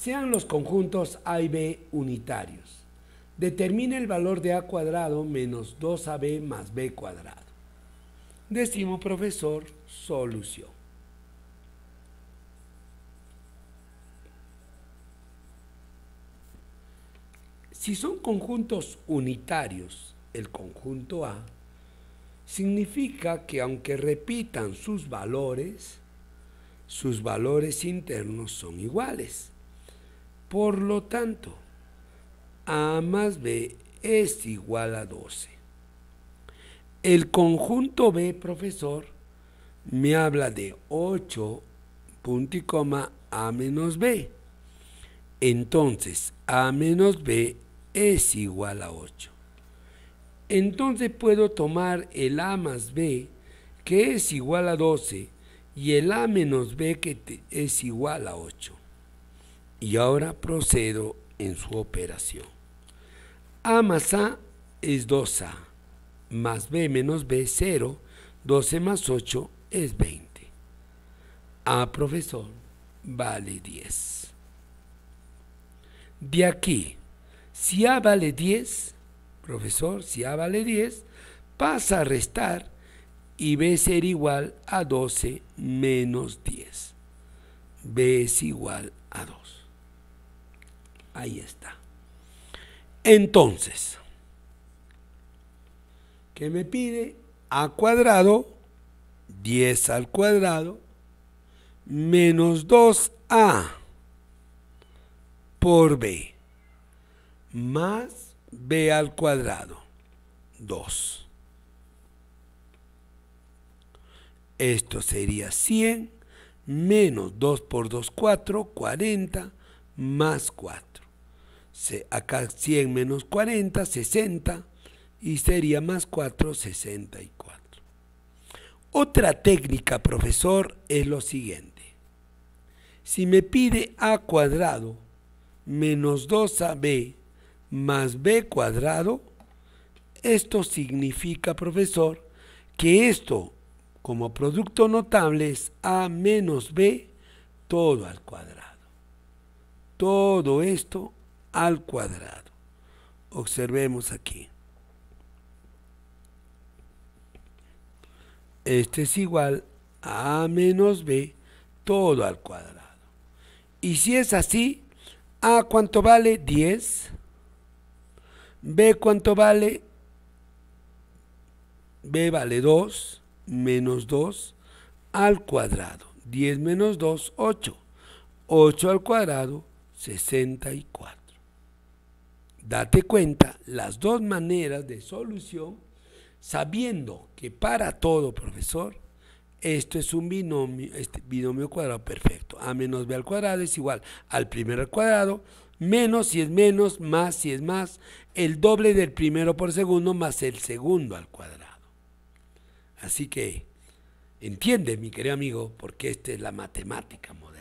sean los conjuntos A y B unitarios. Determine el valor de A cuadrado menos 2AB más B cuadrado. Décimo profesor, solución. Si son conjuntos unitarios, el conjunto A, significa que aunque repitan sus valores, sus valores internos son iguales. Por lo tanto, A más B es igual a 12. El conjunto B, profesor, me habla de 8 punto y coma A menos B. Entonces, A menos B es igual a 8. Entonces puedo tomar el A más B, que es igual a 12, y el A menos B, que es igual a 8 y ahora procedo en su operación. A más A es 2A, más B menos B es 0, 12 más 8 es 20. A profesor vale 10. De aquí, si A vale 10, profesor, si A vale 10, pasa a restar y B ser igual a 12 menos 10. B es igual a 2. Ahí está. Entonces, ¿qué me pide a cuadrado, 10 al cuadrado, menos 2a por b, más b al cuadrado, 2. Esto sería 100 menos 2 por 2, 4, 40 más 4 acá 100 menos 40, 60, y sería más 4, 64. Otra técnica, profesor, es lo siguiente. Si me pide a cuadrado menos 2ab más b cuadrado, esto significa, profesor, que esto como producto notable es a menos b todo al cuadrado. Todo esto al cuadrado. Observemos aquí. Este es igual a A menos B todo al cuadrado. Y si es así, A cuánto vale 10, B cuánto vale, B vale 2 menos 2 al cuadrado. 10 menos 2, 8. 8 al cuadrado, 64 date cuenta, las dos maneras de solución, sabiendo que para todo, profesor, esto es un binomio, este binomio cuadrado perfecto. A menos b al cuadrado es igual al primero al cuadrado, menos si es menos, más si es más, el doble del primero por segundo más el segundo al cuadrado. Así que entiende, mi querido amigo, porque esta es la matemática moderna.